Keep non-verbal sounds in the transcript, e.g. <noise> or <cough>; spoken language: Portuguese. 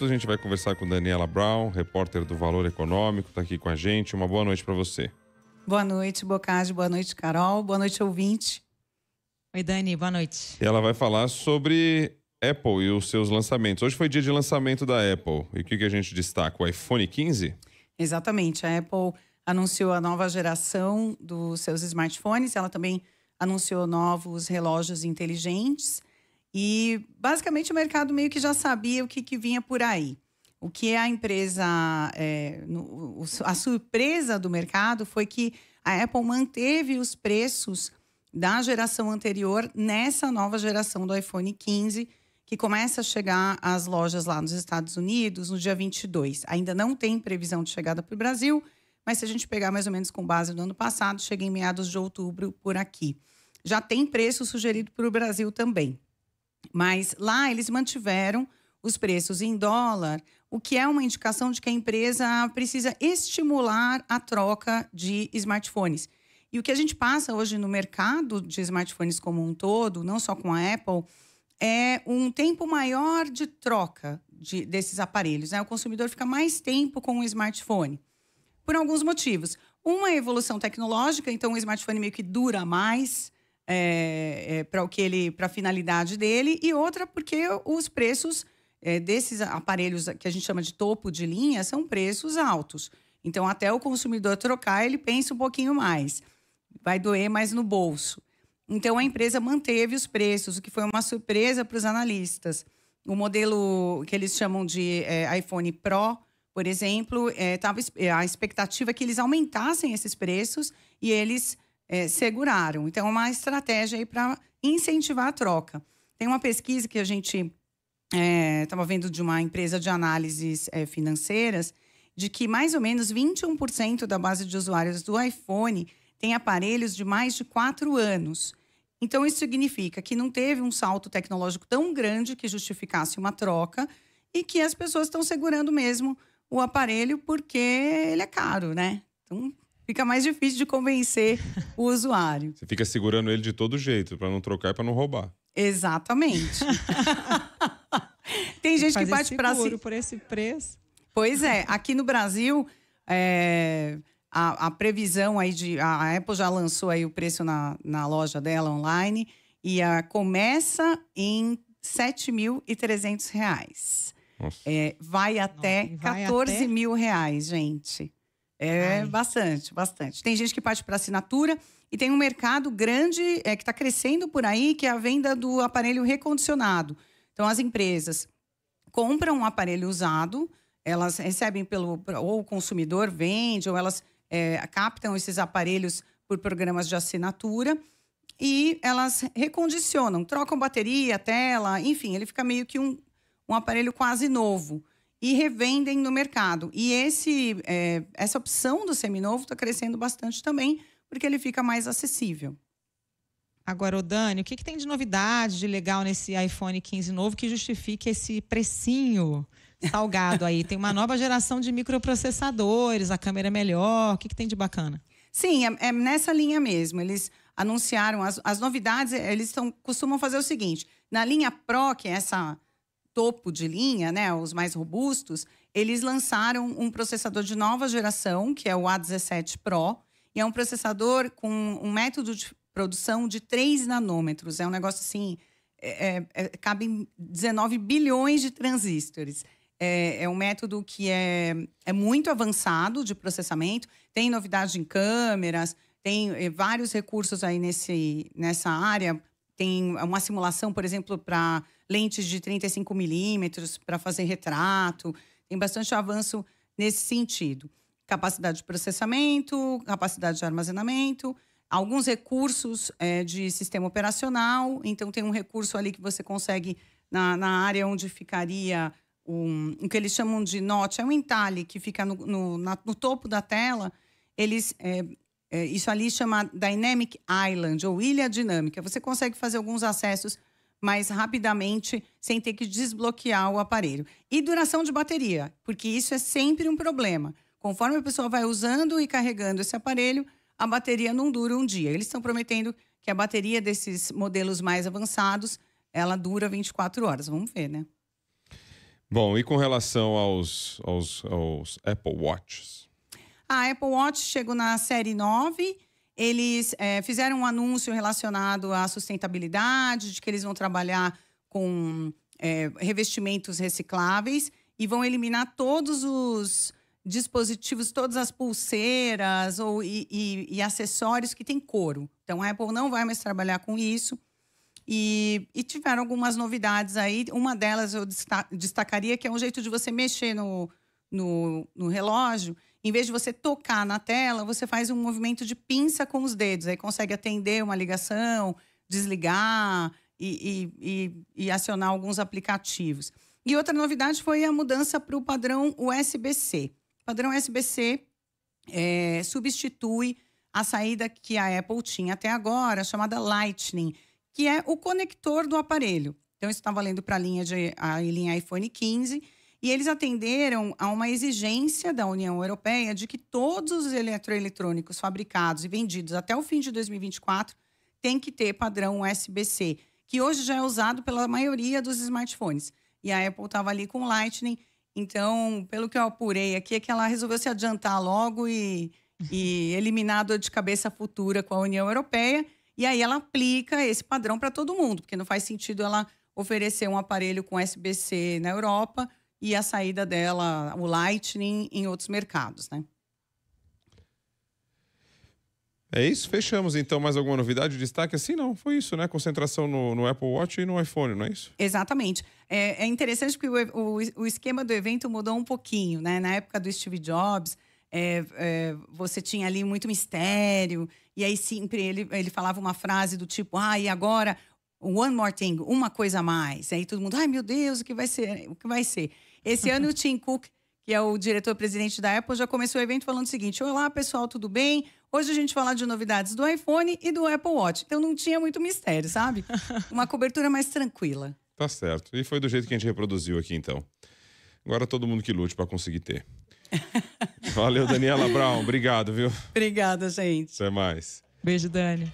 A gente vai conversar com Daniela Brown, repórter do Valor Econômico, está aqui com a gente. Uma boa noite para você. Boa noite, Bocage. Boa noite, Carol. Boa noite, ouvinte. Oi, Dani. Boa noite. Ela vai falar sobre Apple e os seus lançamentos. Hoje foi dia de lançamento da Apple. E o que, que a gente destaca? O iPhone 15? Exatamente. A Apple anunciou a nova geração dos seus smartphones. Ela também anunciou novos relógios inteligentes. E basicamente o mercado meio que já sabia o que, que vinha por aí. O que a empresa, é, no, a surpresa do mercado foi que a Apple manteve os preços da geração anterior nessa nova geração do iPhone 15, que começa a chegar às lojas lá nos Estados Unidos no dia 22. Ainda não tem previsão de chegada para o Brasil, mas se a gente pegar mais ou menos com base no ano passado, chega em meados de outubro por aqui. Já tem preço sugerido para o Brasil também. Mas lá eles mantiveram os preços em dólar, o que é uma indicação de que a empresa precisa estimular a troca de smartphones. E o que a gente passa hoje no mercado de smartphones como um todo, não só com a Apple, é um tempo maior de troca de, desses aparelhos. Né? O consumidor fica mais tempo com o smartphone, por alguns motivos. Uma é evolução tecnológica, então o smartphone meio que dura mais é, é, para o que ele, para a finalidade dele, e outra porque os preços é, desses aparelhos que a gente chama de topo de linha são preços altos. Então, até o consumidor trocar, ele pensa um pouquinho mais. Vai doer mais no bolso. Então, a empresa manteve os preços, o que foi uma surpresa para os analistas. O modelo que eles chamam de é, iPhone Pro, por exemplo, é, tava, é, a expectativa é que eles aumentassem esses preços e eles é, seguraram. Então, é uma estratégia aí para incentivar a troca. Tem uma pesquisa que a gente estava é, vendo de uma empresa de análises é, financeiras de que mais ou menos 21% da base de usuários do iPhone tem aparelhos de mais de quatro anos. Então, isso significa que não teve um salto tecnológico tão grande que justificasse uma troca e que as pessoas estão segurando mesmo o aparelho porque ele é caro, né? Então, fica mais difícil de convencer o usuário. Você fica segurando ele de todo jeito, para não trocar e para não roubar. Exatamente. <laughs> Tem gente que bate para si. por esse preço. Pois é, aqui no Brasil, é, a, a, previsão aí de. A Apple já lançou aí o preço na, na loja dela online e a, começa em R$ reais. É, vai até Nossa, vai 14 até... mil reais, gente. É Ai. bastante, bastante. Tem gente que parte para assinatura e tem um mercado grande é, que está crescendo por aí, que é a venda do aparelho recondicionado. Então, as empresas compram um aparelho usado, elas recebem pelo. ou o consumidor vende, ou elas é, captam esses aparelhos por programas de assinatura e elas recondicionam, trocam bateria, tela, enfim, ele fica meio que um, um aparelho quase novo e revendem no mercado. E esse, é, essa opção do seminovo está crescendo bastante também, porque ele fica mais acessível. Agora, Dani, o que, que tem de novidade de legal nesse iPhone 15 novo que justifique esse precinho salgado aí? tem uma nova geração de microprocessadores, a câmera é melhor, o que, que tem de bacana? Sim, é, é nessa linha mesmo. Eles anunciaram as, as novidades, eles tão, costumam fazer o seguinte: na linha Pro, que é essa topo de linha, né, os mais robustos, eles lançaram um processador de nova geração, que é o A17 Pro, e é um processador com um método de produção de 3 nanômetros. É um negócio assim, é, é, é cabem 19 bilhões de transistores. É, é, um método que é, é muito avançado de processamento, tem novidade em câmeras, tem eh, vários recursos aí nesse, nessa área tem uma simulação, por exemplo, para lentes de 35 milímetros para fazer retrato. Tem bastante avanço nesse sentido. Capacidade de processamento, capacidade de armazenamento, alguns recursos é, de sistema operacional. Então, tem um recurso ali que você consegue, na, na área onde ficaria um, o que eles chamam de note, é um entalhe que fica no, no, na, no topo da tela. Eles é, é, isso ali chama Dynamic Island, ou Ilha Dinâmica. Você consegue fazer alguns acessos mais rapidamente, sem ter que desbloquear o aparelho. E duração de bateria, porque isso é sempre um problema. Conforme a pessoa vai usando e carregando esse aparelho, a bateria não dura um dia. Eles estão prometendo que a bateria desses modelos mais avançados, ela dura 24 horas. Vamos ver, né? Bom, e com relação aos, aos, aos Apple Watches? A Apple Watch chegou na série 9. Eles é, fizeram um anúncio relacionado à sustentabilidade, de que eles vão trabalhar com é, revestimentos recicláveis e vão eliminar todos os dispositivos, todas as pulseiras ou, e, e, e, acessórios que têm couro. Então, a Apple não vai mais trabalhar com isso. E, e tiveram algumas novidades aí. Uma delas eu destacaria que é um jeito de você mexer no, no, no relógio em vez de você tocar na tela, você faz um movimento de pinça com os dedos, aí consegue atender uma ligação, desligar e, e, e, e acionar alguns aplicativos. E outra novidade foi a mudança para o padrão USB-C. padrão USB-C é, substitui a saída que a Apple tinha até agora, chamada Lightning, que é o conector do aparelho. Então, isso está valendo para a linha de a linha iPhone 15 e eles atenderam a uma exigência da União Europeia de que todos os eletroeletrônicos fabricados e vendidos até o fim de 2024 têm que ter padrão USB-C, que hoje já é usado pela maioria dos smartphones. E a Apple estava ali com Lightning. Então, pelo que eu apurei aqui, é que ela resolveu se adiantar logo e, <laughs> e eliminar a dor de cabeça futura com a União Europeia. E aí ela aplica esse padrão para todo mundo, porque não faz sentido ela oferecer um aparelho com USB-C na Europa e a saída dela, o Lightning, em outros mercados, né? É isso, fechamos então mais alguma novidade, destaque assim? Não, foi isso, né? Concentração no, no Apple Watch e no iPhone, não é isso? Exatamente. É, é interessante porque o, o, o, esquema do evento mudou um pouquinho, né? Na época do Steve Jobs, é, é, você tinha ali muito mistério, e aí sempre ele, ele falava uma frase do tipo, ah, e agora One More Thing, uma coisa a mais. Aí todo mundo, ai meu Deus, o que vai ser? O que vai ser? Esse ano o Tim Cook, que é o diretor-presidente da Apple, já começou o evento falando o seguinte: Olá, pessoal, tudo bem? Hoje a gente fala de novidades do iPhone e do Apple Watch. Então não tinha muito mistério, sabe? <laughs> Uma cobertura mais tranquila. Tá certo. E foi do jeito que a gente reproduziu aqui, então. Agora todo mundo que lute para conseguir ter. <laughs> Valeu, Daniela Brown. Obrigado, viu? Obrigada, gente. Até mais. Beijo, Dani.